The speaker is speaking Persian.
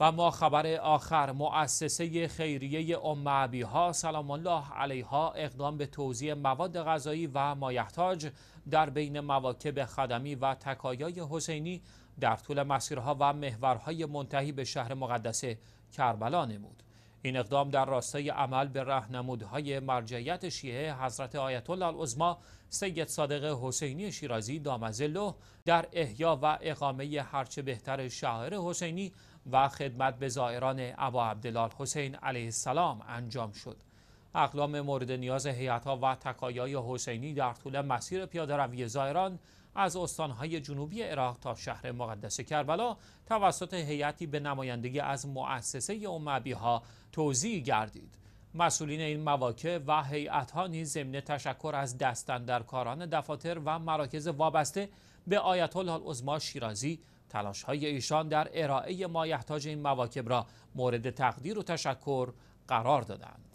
و ما خبر آخر مؤسسه خیریه امعبی ها سلام الله علیها اقدام به توزیع مواد غذایی و مایحتاج در بین مواکب خدمی و تکایای حسینی در طول مسیرها و محورهای منتهی به شهر مقدس کربلا نمود. این اقدام در راستای عمل به رهنمودهای مرجعیت شیعه حضرت آیت الله العظما سید صادق حسینی شیرازی دامزلو در احیا و اقامه هرچه بهتر شاعر حسینی و خدمت به زائران ابا عبدالله حسین علیه السلام انجام شد اقلام مورد نیاز ها و تکایای حسینی در طول مسیر پیاده روی زایران از استانهای جنوبی عراق تا شهر مقدس کربلا توسط هیئتی به نمایندگی از مؤسسه امبی ها توضیح گردید. مسئولین این مواقع و هیئت‌ها نیز ضمن تشکر از کاران دفاتر و مراکز وابسته به آیت الله عظما شیرازی تلاش های ایشان در ارائه مایحتاج این مواکب را مورد تقدیر و تشکر قرار دادند.